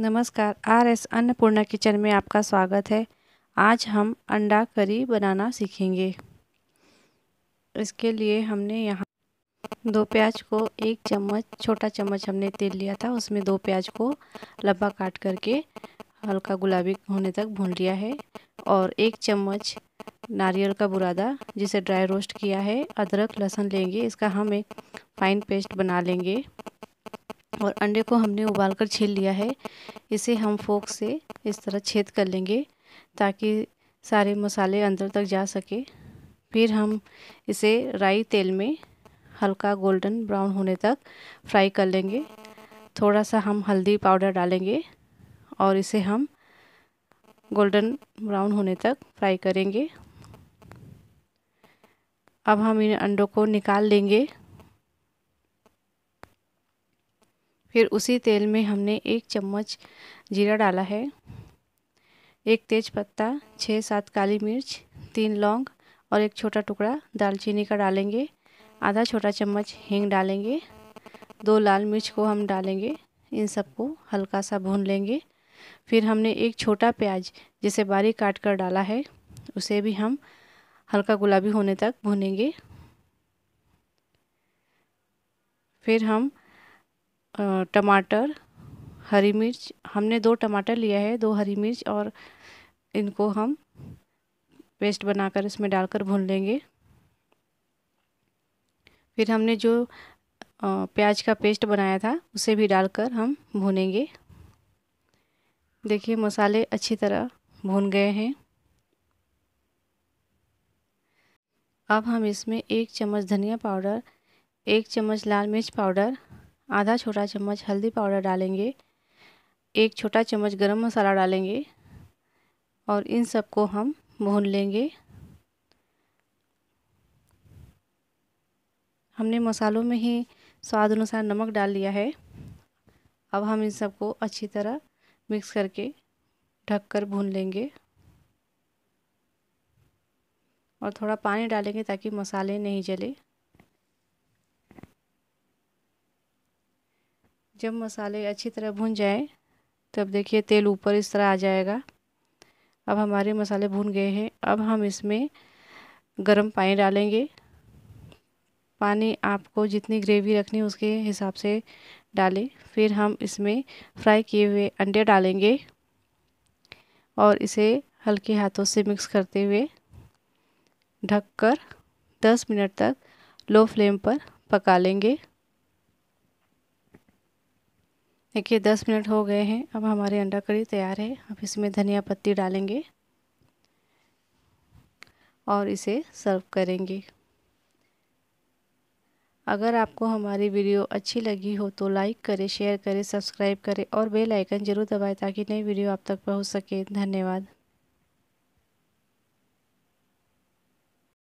नमस्कार R S Annapurna kitchen में आपका स्वागत है आज हम अंडा करी बनाना सीखेंगे इसके लिए हमने यहाँ दो प्याज को एक चम्मच छोटा चम्मच हमने तेल लिया था उसमें दो प्याज को लब्बा काट करके हल्का गुलाबी होने तक भून लिया है और एक चम्मच नारियल का बुरादा जिसे ड्राई रोस्ट किया है अदरक लहसुन लेंगे इसका हम एक फ़ाइन पेस्ट बना लेंगे और अंडे को हमने उबाल कर छील लिया है इसे हम फोक से इस तरह छेद कर लेंगे ताकि सारे मसाले अंदर तक जा सके फिर हम इसे राई तेल में हल्का गोल्डन ब्राउन होने तक फ्राई कर लेंगे थोड़ा सा हम हल्दी पाउडर डालेंगे और इसे हम गोल्डन ब्राउन होने तक फ्राई करेंगे अब हम इन अंडों को निकाल लेंगे फिर उसी तेल में हमने एक चम्मच जीरा डाला है एक तेज पत्ता छः सात काली मिर्च तीन लौंग और एक छोटा टुकड़ा दालचीनी का डालेंगे आधा छोटा चम्मच हींग डालेंगे दो लाल मिर्च को हम डालेंगे इन सबको हल्का सा भून लेंगे फिर हमने एक छोटा प्याज जिसे बारीक काट कर डाला है उसे भी हम हल्का गुलाबी होने तक भूनेंगे फिर हम टमाटर हरी मिर्च हमने दो टमाटर लिया है दो हरी मिर्च और इनको हम पेस्ट बनाकर इसमें डालकर भून लेंगे फिर हमने जो प्याज का पेस्ट बनाया था उसे भी डालकर हम भूनेंगे देखिए मसाले अच्छी तरह भून गए हैं अब हम इसमें एक चम्मच धनिया पाउडर एक चम्मच लाल मिर्च पाउडर आधा छोटा चम्मच हल्दी पाउडर डालेंगे एक छोटा चम्मच गरम मसाला डालेंगे और इन सबको हम भून लेंगे हमने मसालों में ही स्वाद अनुसार नमक डाल लिया है अब हम इन सबको अच्छी तरह मिक्स करके ढककर भून लेंगे और थोड़ा पानी डालेंगे ताकि मसाले नहीं जले जब मसाले अच्छी तरह भुन जाए तब देखिए तेल ऊपर इस तरह आ जाएगा अब हमारे मसाले भुन गए हैं अब हम इसमें गर्म पानी डालेंगे पानी आपको जितनी ग्रेवी रखनी उसके हिसाब से डालें फिर हम इसमें फ्राई किए हुए अंडे डालेंगे और इसे हल्के हाथों से मिक्स करते हुए ढककर 10 मिनट तक लो फ्लेम पर पका लेंगे देखिए दस मिनट हो गए हैं अब हमारे अंडा करी तैयार है अब इसमें धनिया पत्ती डालेंगे और इसे सर्व करेंगे अगर आपको हमारी वीडियो अच्छी लगी हो तो लाइक करें शेयर करें सब्सक्राइब करें और बेल आइकन ज़रूर दबाएं ताकि नई वीडियो आप तक पहुंच सके धन्यवाद